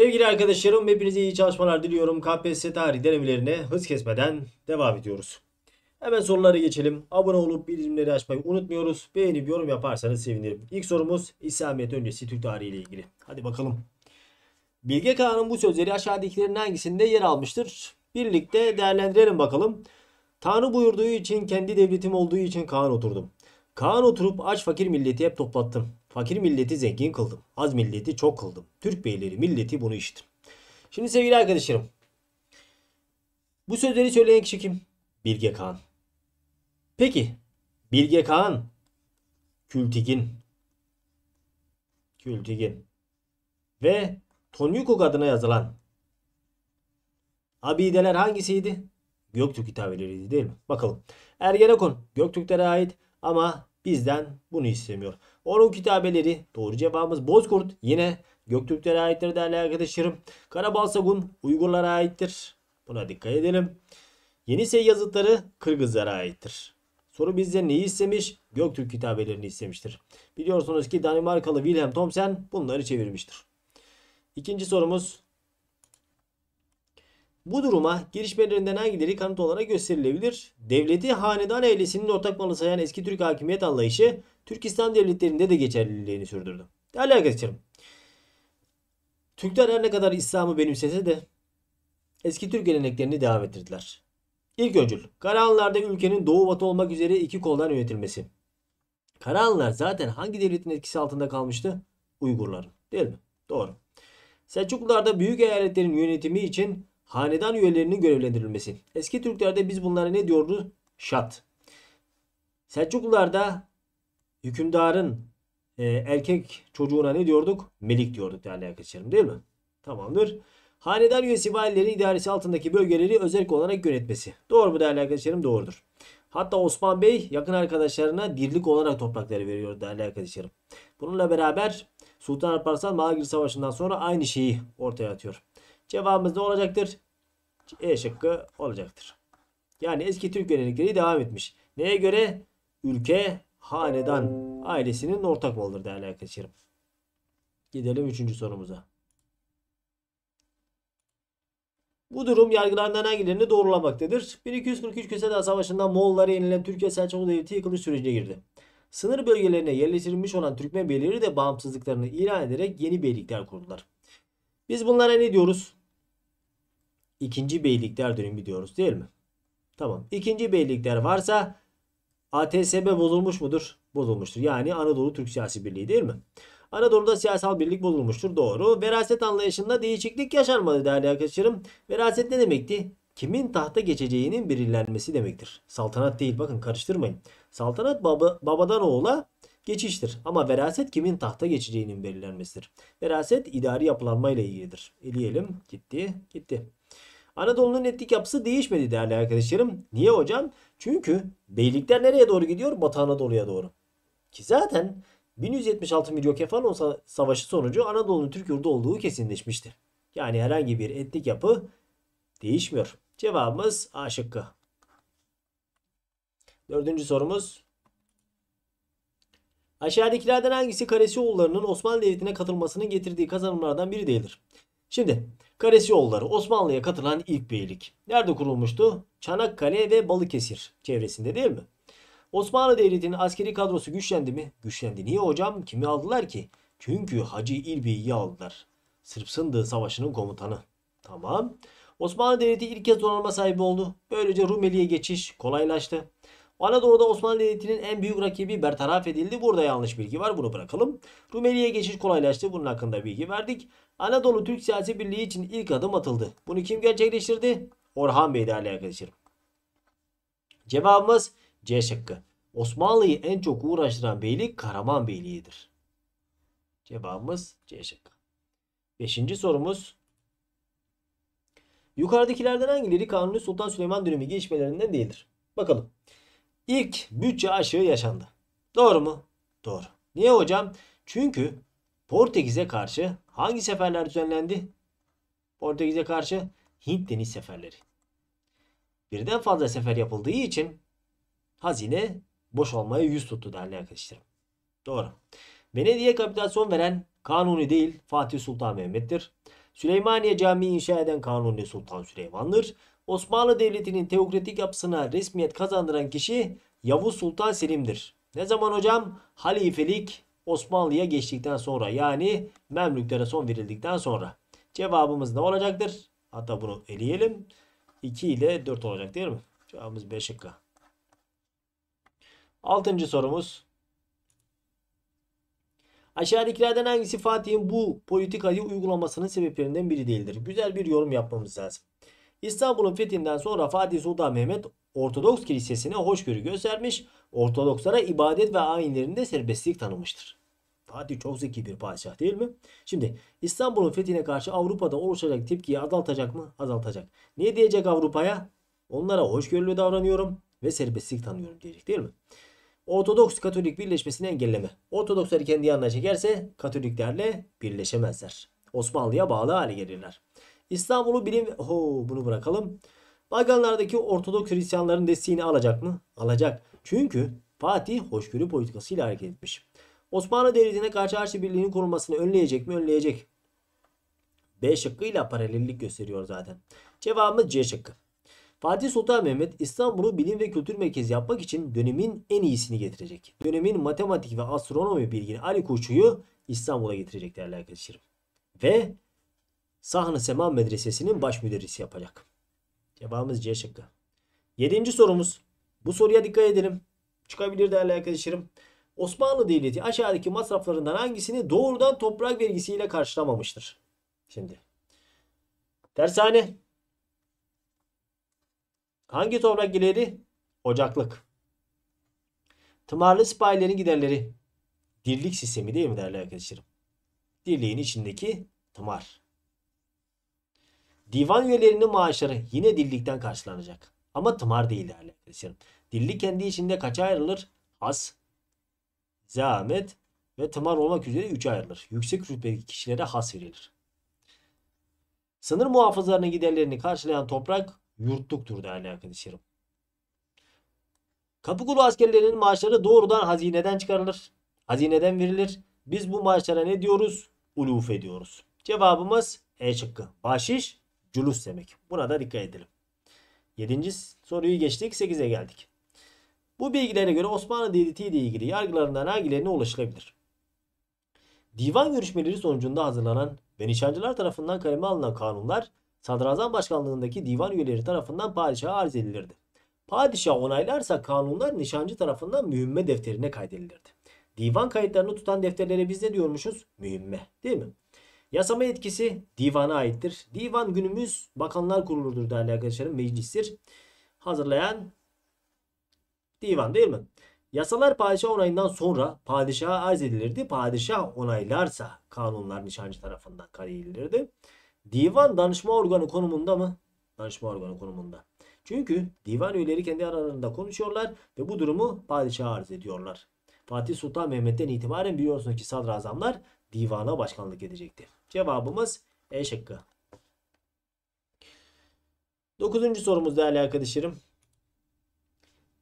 Sevgili arkadaşlarım hepinize iyi çalışmalar diliyorum. KPSS tarih denemelerine hız kesmeden devam ediyoruz. Hemen sorulara geçelim. Abone olup bildirimleri açmayı unutmuyoruz. Beğenip yorum yaparsanız sevinirim. İlk sorumuz İslamiyet öncesi Türk tarihi ile ilgili. Hadi bakalım. Bilge Kağan'ın bu sözleri aşağıdakilerin hangisinde yer almıştır? Birlikte değerlendirelim bakalım. Tanrı buyurduğu için kendi devletim olduğu için Kağan oturdum. Kaan oturup aç fakir milleti hep toplattım. Fakir milleti zengin kıldım. Az milleti çok kıldım. Türk beyleri milleti bunu içtim. Şimdi sevgili arkadaşlarım. Bu sözleri söyleyen kişi kim? Bilge Kağan. Peki Bilge Kağan, Kültigin, Kültigin ve Tonyukuk adına yazılan abideler hangisiydi? Göktürk hitabeleriydi değil mi? Bakalım. Ergenekon Göktürklere ait ama bizden bunu istemiyor. Orhun kitabeleri doğru cevabımız Bozkurt. Yine Göktürklere aittir değerli arkadaşlarım. Karabalsagun Uygurlara aittir. Buna dikkat edelim. Yenisey yazıtları Kırgızlara aittir. Soru bizden neyi istemiş? Göktürk kitabelerini istemiştir. Biliyorsunuz ki Danimarkalı Wilhelm Thomsen bunları çevirmiştir. İkinci sorumuz bu duruma girişmelerinden hangileri kanıt olarak gösterilebilir? Devleti hanedan ailesinin ortak malı sayan eski Türk hakimiyet anlayışı Türk İslam devletlerinde de geçerliliğini sürdürdü. Değerli arkadaşlarım. Türkler her ne kadar İslam'ı benimsese de eski Türk geleneklerini devam ettirdiler. İlk öncül Karahanlılarda ülkenin doğu batı olmak üzere iki koldan yönetilmesi. Karahanlılar zaten hangi devletin etkisi altında kalmıştı? Uygurların değil mi? Doğru. Selçuklularda büyük eyaletlerin yönetimi için hanedan üyelerinin görevlendirilmesi. Eski Türklerde biz bunlara ne diyordu? Şat. Selçuklularda hükümdarın e, erkek çocuğuna ne diyorduk? Melik diyorduk değerli arkadaşlarım değil mi? Tamamdır. Hanedan üyesi valilerin idaresi altındaki bölgeleri özellik olarak yönetmesi. Doğru mu değerli arkadaşlarım? Doğrudur. Hatta Osman Bey yakın arkadaşlarına dirlik olarak toprakları veriyor değerli arkadaşlarım. Bununla beraber Sultan Alparslan Malagir Savaşı'ndan sonra aynı şeyi ortaya atıyor. Cevabımız ne olacaktır? E şıkkı olacaktır. Yani eski Türk gelenekleri devam etmiş. Neye göre? Ülke, hanedan ailesinin ortak malıdır değerli arkadaşlarım. Gidelim 3. sorumuza. Bu durum yargılarından hangilerini doğrulamaktadır? 1243 Köseda Savaşı'nda Moğollara yenilen Türkiye Selçuklu Devleti yıkılış sürecine girdi. Sınır bölgelerine yerleştirilmiş olan Türkmen beyleri de bağımsızlıklarını ilan ederek yeni beylikler kurdular. Biz bunlara ne diyoruz? ikinci beylikler dönemi diyoruz değil mi? Tamam. İkinci beylikler varsa ATSB bozulmuş mudur? Bozulmuştur. Yani Anadolu Türk Siyasi Birliği değil mi? Anadolu'da siyasal birlik bozulmuştur. Doğru. Veraset anlayışında değişiklik yaşanmadı değerli arkadaşlarım. Veraset ne demekti? Kimin tahta geçeceğinin belirlenmesi demektir. Saltanat değil bakın karıştırmayın. Saltanat baba, babadan oğula geçiştir. Ama veraset kimin tahta geçeceğinin belirlenmesidir. Veraset idari yapılanma ile ilgilidir. Eleyelim. Gitti. Gitti. Anadolu'nun etnik yapısı değişmedi değerli arkadaşlarım. Niye hocam? Çünkü beylikler nereye doğru gidiyor? Batı Anadolu'ya doğru. Ki zaten 1176 Milyokefalon Savaşı sonucu Anadolu'nun Türk yurdu olduğu kesinleşmiştir. Yani herhangi bir etnik yapı değişmiyor. Cevabımız A şıkkı. Dördüncü sorumuz. Aşağıdakilerden hangisi Karesi Karesioğullarının Osmanlı Devleti'ne katılmasının getirdiği kazanımlardan biri değildir? Şimdi Karesi yolları Osmanlı'ya katılan ilk beylik. Nerede kurulmuştu? Çanakkale ve Balıkesir çevresinde değil mi? Osmanlı Devleti'nin askeri kadrosu güçlendi mi? Güçlendi. Niye hocam? Kimi aldılar ki? Çünkü Hacı İlbi'yi aldılar. Sırp Sındığı Savaşı'nın komutanı. Tamam. Osmanlı Devleti ilk kez donanma sahibi oldu. Böylece Rumeli'ye geçiş kolaylaştı. Anadolu'da Osmanlı Devleti'nin en büyük rakibi bertaraf edildi. Burada yanlış bilgi var. Bunu bırakalım. Rumeli'ye geçiş kolaylaştı. Bunun hakkında bilgi verdik. Anadolu Türk Siyasi Birliği için ilk adım atıldı. Bunu kim gerçekleştirdi? Orhan Bey değerli arkadaşlarım. Cevabımız C şıkkı. Osmanlı'yı en çok uğraştıran beylik Karaman Beyliği'dir. Cevabımız C şıkkı. Beşinci sorumuz. Yukarıdakilerden hangileri Kanuni Sultan Süleyman dönemi gelişmelerinden değildir? Bakalım. İlk bütçe aşığı yaşandı. Doğru mu? Doğru. Niye hocam? Çünkü Portekiz'e karşı hangi seferler düzenlendi? Portekiz'e karşı Hint deniz seferleri. Birden fazla sefer yapıldığı için hazine boş olmaya yüz tuttu değerli arkadaşlarım. Doğru. Venedik'e kapitülasyon veren Kanuni değil Fatih Sultan Mehmet'tir. Süleymaniye Camii inşa eden Kanuni Sultan Süleyman'dır. Osmanlı Devleti'nin teokratik yapısına resmiyet kazandıran kişi Yavuz Sultan Selim'dir. Ne zaman hocam? Halifelik Osmanlı'ya geçtikten sonra yani Memlüklere son verildikten sonra. Cevabımız ne olacaktır? Hatta bunu eleyelim. 2 ile 4 olacak değil mi? Cevabımız 5 şıkkı. Altıncı sorumuz. Aşağıdakilerden hangisi Fatih'in bu politikayı uygulamasının sebeplerinden biri değildir? Güzel bir yorum yapmamız lazım. İstanbul'un fethinden sonra Fatih Sultan Mehmet Ortodoks Kilisesi'ne hoşgörü göstermiş, Ortodokslara ibadet ve ayinlerinde serbestlik tanımıştır. Fatih çok zeki bir padişah değil mi? Şimdi İstanbul'un fethine karşı Avrupa'da oluşacak tepkiyi azaltacak mı? Azaltacak. Ne diyecek Avrupa'ya? Onlara hoşgörülü davranıyorum ve serbestlik tanıyorum diyecek değil mi? Ortodoks Katolik birleşmesini engelleme. Ortodokslar kendi yanına çekerse Katoliklerle birleşemezler. Osmanlı'ya bağlı hale gelirler. İstanbul'u bilim... Ho, bunu bırakalım. Balkanlardaki Ortodoks Hristiyanların desteğini alacak mı? Alacak. Çünkü Fatih hoşgörü politikasıyla hareket etmiş. Osmanlı Devleti'ne karşı Arşi Birliği'nin kurulmasını önleyecek mi? Önleyecek. B şıkkıyla paralellik gösteriyor zaten. Cevabımız C şıkkı. Fatih Sultan Mehmet İstanbul'u bilim ve kültür merkezi yapmak için dönemin en iyisini getirecek. Dönemin matematik ve astronomi bilgini Ali Koçu'yu İstanbul'a getirecek değerli arkadaşlarım. Ve Sahne Sema Medresesi'nin baş müderrisi yapacak. Cevabımız C şıkkı. Yedinci sorumuz. Bu soruya dikkat edelim. Çıkabilir değerli arkadaşlarım. Osmanlı Devleti aşağıdaki masraflarından hangisini doğrudan toprak vergisiyle karşılamamıştır? Şimdi. Tersane. Hangi toprak geliri? Ocaklık. Tımarlı sipahilerin giderleri. Dirlik sistemi değil mi değerli arkadaşlarım? Dirliğin içindeki tımar. Divan üyelerinin maaşları yine dirlikten karşılanacak. Ama tımar değil değerli arkadaşlarım. Dirlik kendi içinde kaça ayrılır? Az zahmet ve tımar olmak üzere üç ayrılır. Yüksek rütbeli kişilere has verilir. Sınır muhafızlarının giderlerini karşılayan toprak yurtluktur değerli arkadaşlarım. Kapıkulu askerlerinin maaşları doğrudan hazineden çıkarılır. Hazineden verilir. Biz bu maaşlara ne diyoruz? Uluf ediyoruz. Cevabımız E şıkkı. Bahşiş, culus demek. Buna da dikkat edelim. Yedinci soruyu geçtik sekize geldik. Bu bilgilere göre Osmanlı Devleti ile ilgili yargılarından hangilerine ulaşılabilir? Divan görüşmeleri sonucunda hazırlanan ve nişancılar tarafından kaleme alınan kanunlar sadrazam başkanlığındaki divan üyeleri tarafından padişaha arz edilirdi. Padişah onaylarsa kanunlar nişancı tarafından mühimme defterine kaydedilirdi. Divan kayıtlarını tutan defterlere biz ne diyormuşuz? Mühimme değil mi? Yasama etkisi divana aittir. Divan günümüz bakanlar kuruludur değerli arkadaşlarım meclistir. Hazırlayan divan değil mi? Yasalar padişah onayından sonra padişaha arz edilirdi. Padişah onaylarsa kanunlar nişancı tarafından kare edilirdi. Divan danışma organı konumunda mı? Danışma organı konumunda. Çünkü divan üyeleri kendi aralarında konuşuyorlar ve bu durumu padişaha arz ediyorlar. Fatih Sultan Mehmet'ten itibaren biliyorsunuz ki sadrazamlar divana başkanlık edecekti. Cevabımız E şıkkı. Dokuzuncu sorumuz değerli arkadaşlarım.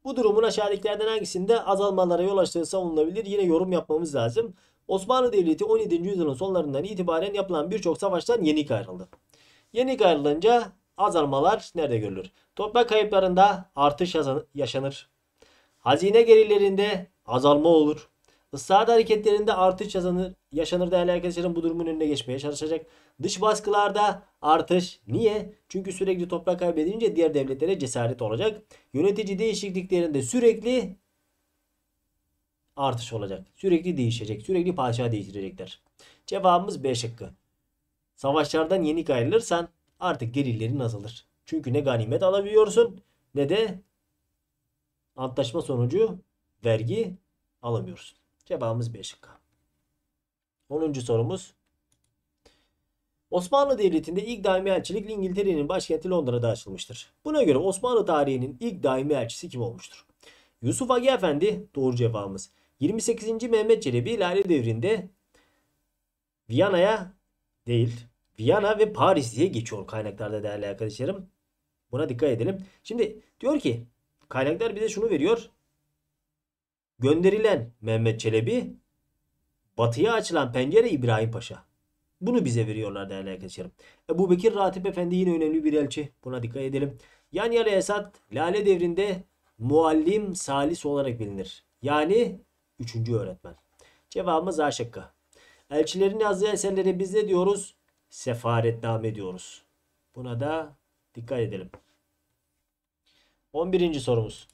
Bu durumun aşağıdakilerden hangisinde azalmalara yol açtığı savunulabilir? Yine yorum yapmamız lazım. Osmanlı Devleti 17. yüzyılın sonlarından itibaren yapılan birçok savaştan yenik ayrıldı. Yenik ayrılınca azalmalar nerede görülür? Toprak kayıplarında artış yaşanır. Hazine gelirlerinde azalma olur. Israr hareketlerinde artış yaşanır, yaşanır değerli arkadaşlarım bu durumun önüne geçmeye çalışacak. Dış baskılarda artış. Niye? Çünkü sürekli toprak kaybedince diğer devletlere cesaret olacak. Yönetici değişikliklerinde sürekli artış olacak. Sürekli değişecek. Sürekli padişah değiştirecekler. Cevabımız B şıkkı. Savaşlardan yenik ayrılırsan artık gerillerin azalır. Çünkü ne ganimet alabiliyorsun ne de antlaşma sonucu vergi alamıyorsun. Cevabımız 5K. 10. sorumuz. Osmanlı Devleti'nde ilk daimi elçilik İngiltere'nin başkenti Londra'da açılmıştır. Buna göre Osmanlı tarihinin ilk daimi elçisi kim olmuştur? Yusuf Agi Efendi doğru cevabımız. 28. Mehmet Çelebi Lale Devri'nde Viyana'ya değil Viyana ve Paris diye geçiyor kaynaklarda değerli arkadaşlarım. Buna dikkat edelim. Şimdi diyor ki kaynaklar bize şunu veriyor gönderilen Mehmet Çelebi batıya açılan pencere İbrahim Paşa. Bunu bize veriyorlar değerli arkadaşlarım. Ebu Bekir Ratip Efendi yine önemli bir elçi. Buna dikkat edelim. Yan yana Esad Lale devrinde muallim salis olarak bilinir. Yani üçüncü öğretmen. Cevabımız A şıkkı. Elçilerin yazdığı eserlere biz ne diyoruz? Sefaretname diyoruz. Buna da dikkat edelim. 11. sorumuz.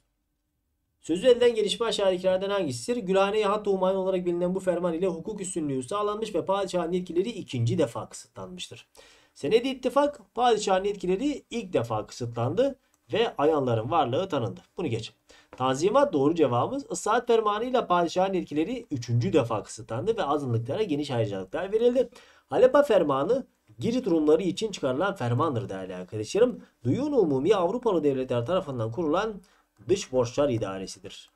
Sözü elden gelişme aşağıdakilerden hangisidir? Gülhane-i Hatta olarak bilinen bu ferman ile hukuk üstünlüğü sağlanmış ve padişahın yetkileri ikinci defa kısıtlanmıştır. Senedi ittifak padişahın yetkileri ilk defa kısıtlandı ve ayanların varlığı tanındı. Bunu geç. Tanzimat doğru cevabımız ıslahat fermanıyla padişahın yetkileri üçüncü defa kısıtlandı ve azınlıklara geniş ayrıcalıklar verildi. Halepa fermanı Girit Rumları için çıkarılan fermandır değerli arkadaşlarım. Duyun Umumi Avrupalı devletler tarafından kurulan Dış Borçlar idaresidir.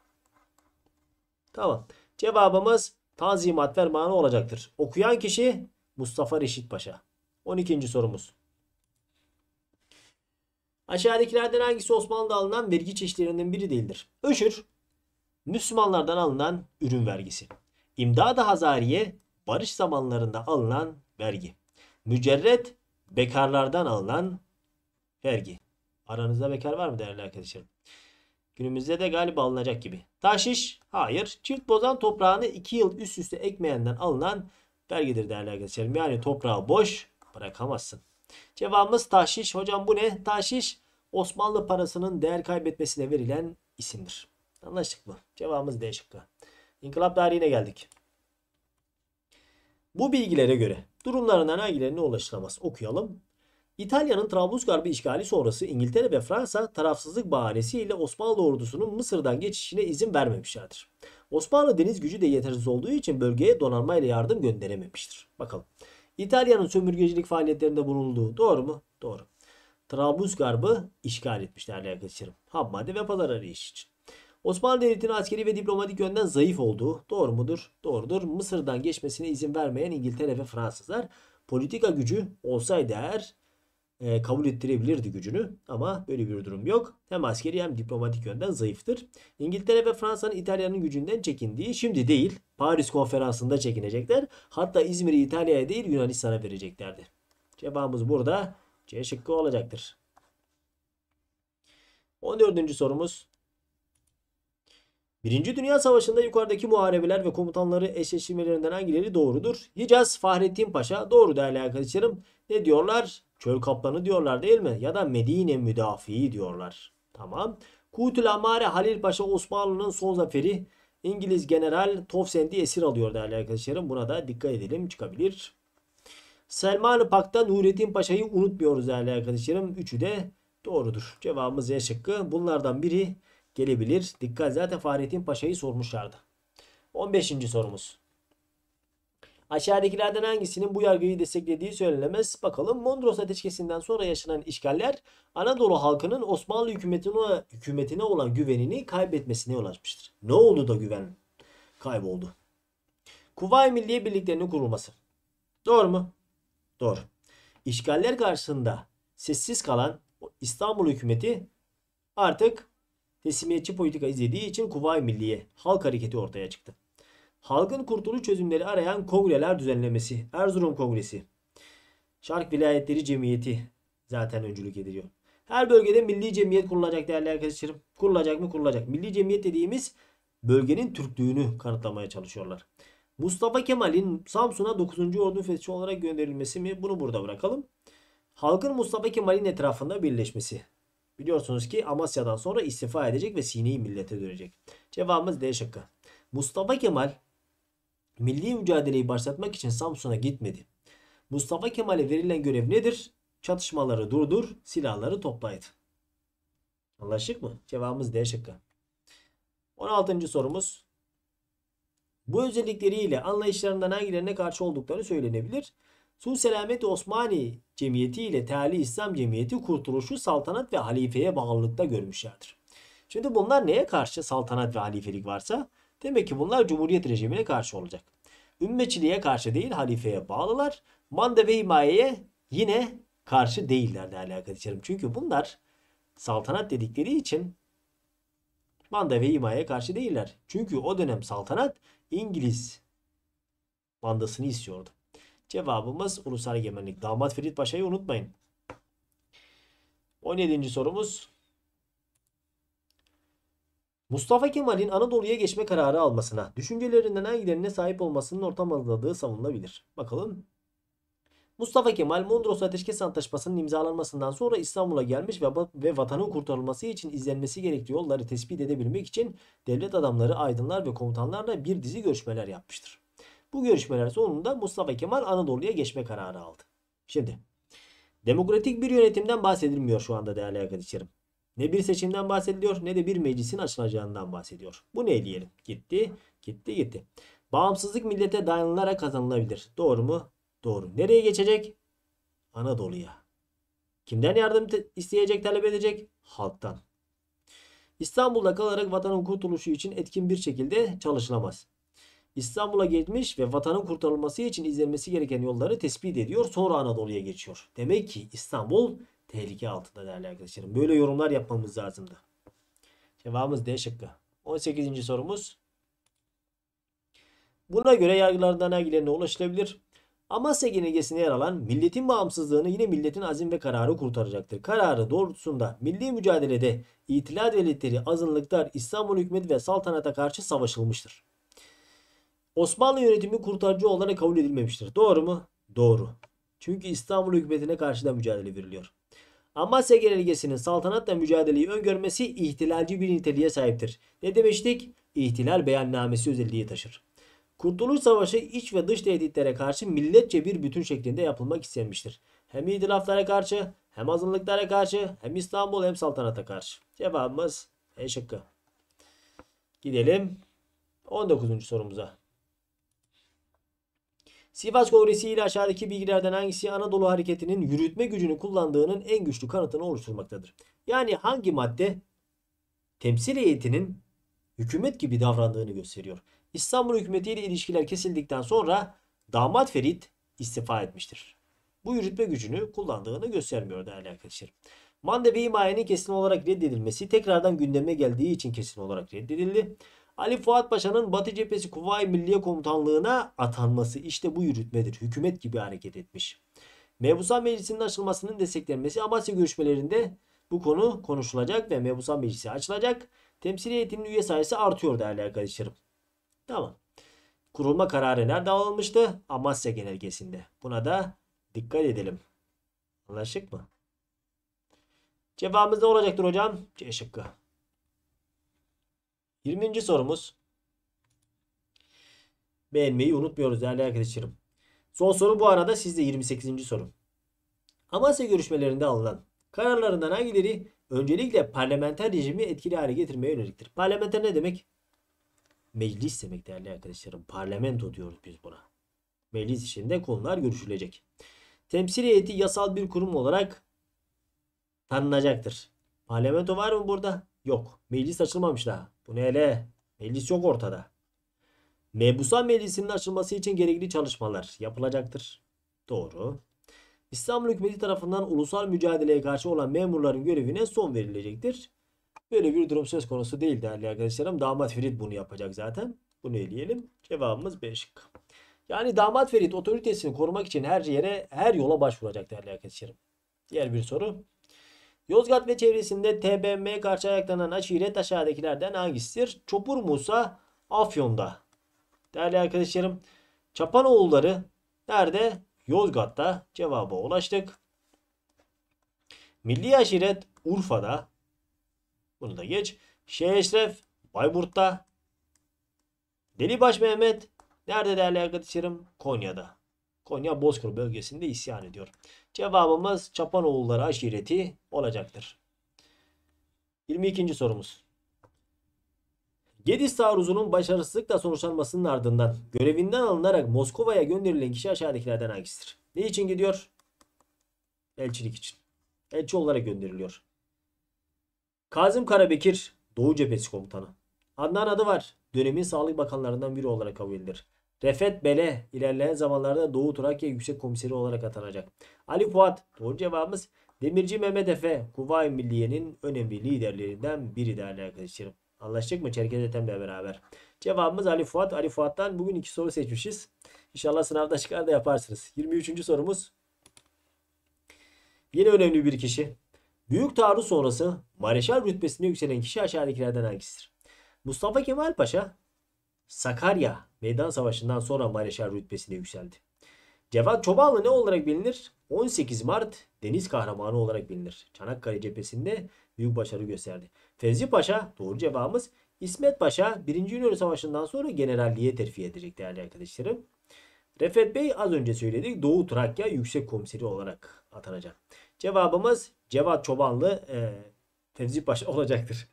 Tamam. Cevabımız Tanzimat Fermanı olacaktır. Okuyan kişi Mustafa Reşit Paşa. 12. sorumuz. Aşağıdakilerden hangisi Osmanlı'da alınan vergi çeşitlerinden biri değildir? Öşür, Müslümanlardan alınan ürün vergisi. İmdad-ı Hazariye, barış zamanlarında alınan vergi. Mücerret, bekarlardan alınan vergi. Aranızda bekar var mı değerli arkadaşlarım? Günümüzde de galiba alınacak gibi. Taşiş? Hayır. Çift bozan toprağını 2 yıl üst üste ekmeyenden alınan vergidir değerli arkadaşlarım. Yani toprağı boş bırakamazsın. Cevabımız taşiş. Hocam bu ne? Taşiş Osmanlı parasının değer kaybetmesine verilen isimdir. Anlaştık mı? Cevabımız D şıkkı. İnkılap tarihine geldik. Bu bilgilere göre durumlarından hangilerine ulaşılamaz? Okuyalım. İtalya'nın Trablusgarb'ı işgali sonrası İngiltere ve Fransa tarafsızlık bahanesiyle Osmanlı ordusunun Mısır'dan geçişine izin vermemişlerdir. Osmanlı deniz gücü de yetersiz olduğu için bölgeye donanmayla yardım gönderememiştir. Bakalım. İtalya'nın sömürgecilik faaliyetlerinde bulunduğu doğru mu? Doğru. Trablusgarb'ı işgal etmişlerle yakışırım. arkadaşlarım. Ham madde ve pazar arayışı için. Osmanlı Devleti'nin askeri ve diplomatik yönden zayıf olduğu doğru mudur? Doğrudur. Mısır'dan geçmesine izin vermeyen İngiltere ve Fransızlar politika gücü olsaydı eğer e, kabul ettirebilirdi gücünü ama böyle bir durum yok. Hem askeri hem diplomatik yönden zayıftır. İngiltere ve Fransa'nın İtalya'nın gücünden çekindiği şimdi değil Paris konferansında çekinecekler. Hatta İzmir'i İtalya'ya değil Yunanistan'a vereceklerdi. Cevabımız burada C şıkkı olacaktır. 14. sorumuz. Birinci Dünya Savaşı'nda yukarıdaki muharebeler ve komutanları eşleştirmelerinden hangileri doğrudur? Hicaz Fahrettin Paşa doğru değerli arkadaşlarım. Ne diyorlar? Çöl kaplanı diyorlar değil mi? Ya da Medine müdafiği diyorlar. Tamam. Kutul Amare Halil Paşa Osmanlı'nın son zaferi. İngiliz General Tofsendi esir alıyor değerli arkadaşlarım. Buna da dikkat edelim çıkabilir. Selman-ı Pak'ta Nurettin Paşa'yı unutmuyoruz değerli arkadaşlarım. Üçü de doğrudur. Cevabımız E şıkkı. Bunlardan biri gelebilir. Dikkat zaten Fahrettin Paşa'yı sormuşlardı. 15. sorumuz. Aşağıdakilerden hangisinin bu yargıyı desteklediği söylenemez. Bakalım Mondros Ateşkesi'nden sonra yaşanan işgaller Anadolu halkının Osmanlı hükümetine, hükümetine olan güvenini kaybetmesine yol açmıştır. Ne oldu da güven kayboldu? Kuvayi Milliye Birliklerinin kurulması. Doğru mu? Doğru. İşgaller karşısında sessiz kalan İstanbul hükümeti artık teslimiyetçi politika izlediği için Kuvayi Milliye Halk Hareketi ortaya çıktı. Halkın kurtuluş çözümleri arayan kongreler düzenlemesi. Erzurum Kongresi. Şark Vilayetleri Cemiyeti zaten öncülük ediyor. Her bölgede milli cemiyet kurulacak değerli arkadaşlarım. Kurulacak mı? Kurulacak. Milli cemiyet dediğimiz bölgenin Türklüğünü kanıtlamaya çalışıyorlar. Mustafa Kemal'in Samsun'a 9. Ordu Fethiçi olarak gönderilmesi mi? Bunu burada bırakalım. Halkın Mustafa Kemal'in etrafında birleşmesi. Biliyorsunuz ki Amasya'dan sonra istifa edecek ve Sine'yi millete dönecek. Cevabımız D şıkkı. Mustafa Kemal milli mücadeleyi başlatmak için Samsun'a gitmedi. Mustafa Kemal'e verilen görev nedir? Çatışmaları durdur, silahları toplaydı. Anlaşık mı? Cevabımız D şıkkı. 16. sorumuz. Bu özellikleriyle anlayışlarından hangilerine karşı oldukları söylenebilir. Su Selamet Osmani Cemiyeti ile Teali İslam Cemiyeti kurtuluşu saltanat ve halifeye bağlılıkta görmüşlerdir. Şimdi bunlar neye karşı saltanat ve halifelik varsa Demek ki bunlar Cumhuriyet rejimine karşı olacak. Ümmeçiliğe karşı değil halifeye bağlılar. Mande ve himayeye yine karşı değiller değerli arkadaşlarım. Çünkü bunlar saltanat dedikleri için manda ve himayeye karşı değiller. Çünkü o dönem saltanat İngiliz mandasını istiyordu. Cevabımız ulusal egemenlik. Damat Ferit Paşa'yı unutmayın. 17. sorumuz Mustafa Kemal'in Anadolu'ya geçme kararı almasına, düşüncelerinden hangilerine sahip olmasının ortam hazırladığı savunulabilir. Bakalım. Mustafa Kemal Mondros Ateşkes Antlaşması'nın imzalanmasından sonra İstanbul'a gelmiş ve, ve vatanın kurtarılması için izlenmesi gerektiği yolları tespit edebilmek için devlet adamları, aydınlar ve komutanlarla bir dizi görüşmeler yapmıştır. Bu görüşmeler sonunda Mustafa Kemal Anadolu'ya geçme kararı aldı. Şimdi demokratik bir yönetimden bahsedilmiyor şu anda değerli arkadaşlarım. Ne bir seçimden bahsediliyor ne de bir meclisin açılacağından bahsediyor. Bu ne diyelim? Gitti, gitti, gitti. Bağımsızlık millete dayanılarak kazanılabilir. Doğru mu? Doğru. Nereye geçecek? Anadolu'ya. Kimden yardım isteyecek, talep edecek? Halktan. İstanbul'da kalarak vatanın kurtuluşu için etkin bir şekilde çalışılamaz. İstanbul'a gelmiş ve vatanın kurtarılması için izlenmesi gereken yolları tespit ediyor. Sonra Anadolu'ya geçiyor. Demek ki İstanbul tehlike altında değerli arkadaşlarım. Böyle yorumlar yapmamız lazımdı. Cevabımız D şıkkı. 18. sorumuz. Buna göre yargılardan hangilerine ulaşılabilir? Amasya genelgesinde yer alan milletin bağımsızlığını yine milletin azim ve kararı kurtaracaktır. Kararı doğrultusunda milli mücadelede itila devletleri, azınlıklar, İstanbul hükümeti ve saltanata karşı savaşılmıştır. Osmanlı yönetimi kurtarıcı olarak kabul edilmemiştir. Doğru mu? Doğru. Çünkü İstanbul hükümetine karşı da mücadele veriliyor. Amasya Genelgesi'nin saltanatla mücadeleyi öngörmesi ihtilalci bir niteliğe sahiptir. Ne demiştik? İhtilal beyannamesi özelliği taşır. Kurtuluş Savaşı iç ve dış tehditlere karşı milletçe bir bütün şeklinde yapılmak istenmiştir. Hem itilaflara karşı, hem azınlıklara karşı, hem İstanbul hem saltanata karşı. Cevabımız E şıkkı. Gidelim 19. sorumuza. Sivas Kongresi ile aşağıdaki bilgilerden hangisi Anadolu hareketinin yürütme gücünü kullandığının en güçlü kanıtını oluşturmaktadır? Yani hangi madde temsil heyetinin hükümet gibi davrandığını gösteriyor. İstanbul hükümeti ile ilişkiler kesildikten sonra damat Ferit istifa etmiştir. Bu yürütme gücünü kullandığını göstermiyor değerli arkadaşlar. Mandevi himayenin kesin olarak reddedilmesi tekrardan gündeme geldiği için kesin olarak reddedildi. Ali Fuat Paşa'nın Batı Cephesi Kuvayi Milliye Komutanlığı'na atanması işte bu yürütmedir. Hükümet gibi hareket etmiş. Mebusan Meclisi'nin açılmasının desteklenmesi Amasya görüşmelerinde bu konu konuşulacak ve Mebusan Meclisi açılacak. Temsil heyetinin üye sayısı artıyor değerli arkadaşlarım. Tamam. Kurulma kararı nerede alınmıştı? Amasya genelgesinde. Buna da dikkat edelim. Anlaşık mı? Cevabımız ne olacaktır hocam? C şıkkı. 20. sorumuz. Beğenmeyi unutmuyoruz değerli arkadaşlarım. Son soru bu arada sizde 28. soru. Amasya görüşmelerinde alınan kararlarından hangileri öncelikle parlamenter rejimi etkili hale getirmeye yöneliktir? Parlamenter ne demek? Meclis demek değerli arkadaşlarım. Parlamento diyoruz biz buna. Meclis içinde konular görüşülecek. Temsil heyeti yasal bir kurum olarak tanınacaktır. Parlamento var mı burada? Yok. Meclis açılmamış daha. Bu ne hele? Meclis yok ortada. Mebusa Meclisi'nin açılması için gerekli çalışmalar yapılacaktır. Doğru. İstanbul hükümeti tarafından ulusal mücadeleye karşı olan memurların görevine son verilecektir. Böyle bir durum söz konusu değil değerli arkadaşlarım. Damat Ferit bunu yapacak zaten. Bunu eleyelim. Cevabımız B şıkkı. Yani damat Ferit otoritesini korumak için her yere her yola başvuracak değerli arkadaşlarım. Diğer bir soru. Yozgat ve çevresinde TBMM'ye karşı ayaklanan aşiret aşağıdakilerden hangisidir? Çopur Musa Afyon'da. Değerli arkadaşlarım Çapanoğulları nerede? Yozgat'ta cevaba ulaştık. Milli aşiret Urfa'da. Bunu da geç. Şeyh Eşref Bayburt'ta. Delibaş Mehmet nerede değerli arkadaşlarım? Konya'da. Konya Bozkır bölgesinde isyan ediyor. Cevabımız Çapanoğulları aşireti olacaktır. 22. sorumuz. Gediz taarruzunun başarısızlıkla sonuçlanmasının ardından görevinden alınarak Moskova'ya gönderilen kişi aşağıdakilerden hangisidir? Ne için gidiyor? Elçilik için. Elçi olarak gönderiliyor. Kazım Karabekir Doğu Cephesi Komutanı. Adnan adı var. Dönemin Sağlık Bakanlarından biri olarak kabul edilir. Refet Bele ilerleyen zamanlarda Doğu Trakya Yüksek Komiseri olarak atanacak. Ali Fuat doğru cevabımız. Demirci Mehmet Efe Kuvay Milliye'nin önemli liderlerinden biri değerli arkadaşlarım. Anlaştık mı Çerkez Ethem'le beraber? Cevabımız Ali Fuat. Ali Fuat'tan bugün iki soru seçmişiz. İnşallah sınavda çıkar da yaparsınız. 23. sorumuz. Yine önemli bir kişi. Büyük taarruz sonrası mareşal rütbesine yükselen kişi aşağıdakilerden hangisidir? Mustafa Kemal Paşa Sakarya Meydan Savaşı'ndan sonra Mareşal rütbesine yükseldi. Cevat Çobanlı ne olarak bilinir? 18 Mart deniz kahramanı olarak bilinir. Çanakkale cephesinde büyük başarı gösterdi. Fevzi Paşa doğru cevabımız. İsmet Paşa 1. İnönü Savaşı'ndan sonra generalliğe terfi edecek değerli arkadaşlarım. Refet Bey az önce söyledik Doğu Trakya Yüksek Komiseri olarak atanacak. Cevabımız Cevat Çobanlı e, Fevzi Paşa olacaktır.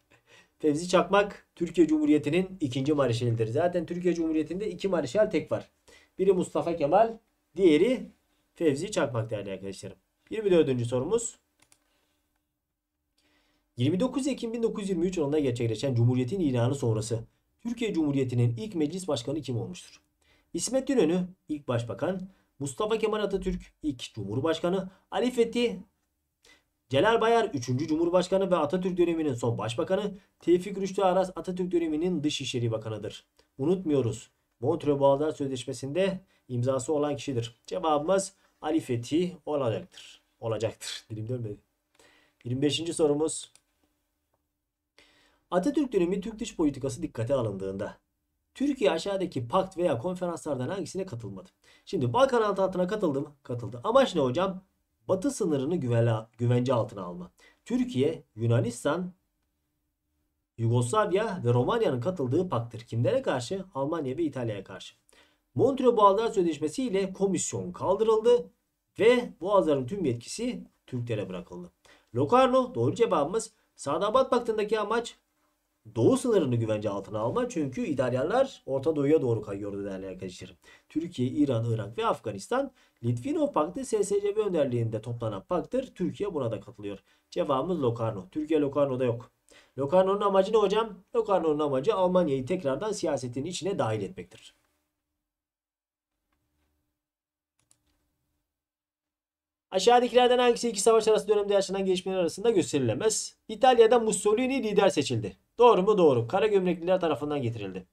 Fevzi Çakmak Türkiye Cumhuriyeti'nin ikinci marşalidir. Zaten Türkiye Cumhuriyeti'nde iki marşal tek var. Biri Mustafa Kemal, diğeri Fevzi Çakmak değerli arkadaşlarım. 24. sorumuz. 29 Ekim 1923 yılında gerçekleşen Cumhuriyet'in ilanı sonrası Türkiye Cumhuriyeti'nin ilk meclis başkanı kim olmuştur? İsmet İnönü ilk başbakan, Mustafa Kemal Atatürk ilk cumhurbaşkanı, Ali Fethi Celal Bayar 3. Cumhurbaşkanı ve Atatürk döneminin son başbakanı, Tevfik Rüştü Aras Atatürk döneminin Dışişleri Bakanı'dır. Unutmuyoruz. Montreux Bağlar Sözleşmesi'nde imzası olan kişidir. Cevabımız Ali Fethi olacaktır. Olacaktır. Dilim dönmedi. 25. sorumuz. Atatürk dönemi Türk dış politikası dikkate alındığında Türkiye aşağıdaki pakt veya konferanslardan hangisine katılmadı? Şimdi Balkan Antantı'na katıldı mı? Katıldı. Amaç ne hocam? Batı sınırını güvence altına alma. Türkiye, Yunanistan, Yugoslavya ve Romanya'nın katıldığı paktır. Kimlere karşı? Almanya ve İtalya'ya karşı. Montreux Boğazlar Sözleşmesi ile komisyon kaldırıldı ve boğazların tüm yetkisi Türklere bırakıldı. Locarno doğru cevabımız. Sadabat Paktı'ndaki amaç Doğu sınırını güvence altına alma. Çünkü İtalyanlar Orta Doğu'ya doğru kayıyordu değerli arkadaşlarım. Türkiye, İran, Irak ve Afganistan Litvinov Paktı SSCB önderliğinde toplanan paktır. Türkiye buna da katılıyor. Cevabımız Locarno. Türkiye Locarno'da yok. Locarno'nun amacı ne hocam? Locarno'nun amacı Almanya'yı tekrardan siyasetin içine dahil etmektir. Aşağıdakilerden hangisi iki savaş arası dönemde yaşanan gelişmeler arasında gösterilemez? İtalya'da Mussolini lider seçildi. Doğru mu? Doğru. Kara gömlekliler tarafından getirildi.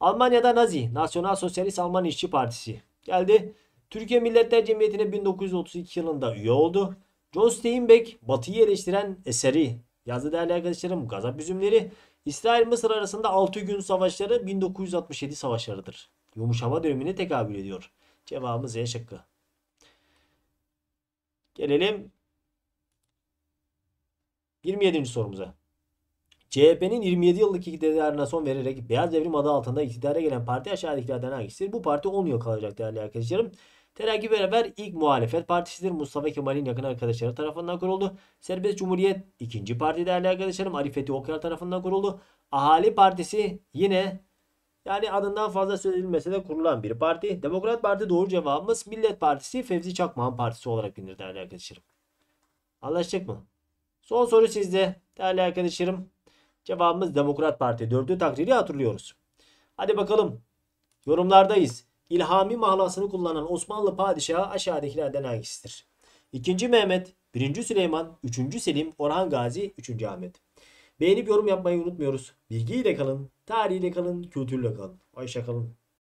Almanya'da Nazi, Nasyonal Sosyalist Alman İşçi Partisi geldi. Türkiye Milletler Cemiyeti'ne 1932 yılında üye oldu. John Steinbeck Batı'yı eleştiren eseri yazdı değerli arkadaşlarım Gazap Üzümleri. İsrail-Mısır arasında 6 gün savaşları 1967 savaşlarıdır. Yumuşama dönemine tekabül ediyor. Cevabımız E şıkkı. Gelelim 27. sorumuza. CHP'nin 27 yıllık iktidarına son vererek Beyaz Devrim adı altında iktidara gelen parti aşağıdakilerden hangisidir? Bu parti 10 yıl kalacak değerli arkadaşlarım. Terakki beraber ilk muhalefet partisidir. Mustafa Kemal'in yakın arkadaşları tarafından kuruldu. Serbest Cumhuriyet ikinci parti değerli arkadaşlarım. Ali Fethi Okyar tarafından kuruldu. Ahali Partisi yine yani adından fazla söz de kurulan bir parti. Demokrat Parti doğru cevabımız Millet Partisi Fevzi Çakmak'ın partisi olarak bilinir değerli arkadaşlarım. Anlaştık mı? Son soru sizde değerli arkadaşlarım. Cevabımız Demokrat Parti. Dördüncü takdiri hatırlıyoruz. Hadi bakalım. Yorumlardayız. İlhami mahlasını kullanan Osmanlı padişahı aşağıdakilerden hangisidir? 2. Mehmet, 1. Süleyman, 3. Selim, Orhan Gazi, 3. Ahmet. Beğenip yorum yapmayı unutmuyoruz. Bilgiyle kalın, tarihiyle kalın, kültürle kalın. Hoşça kalın.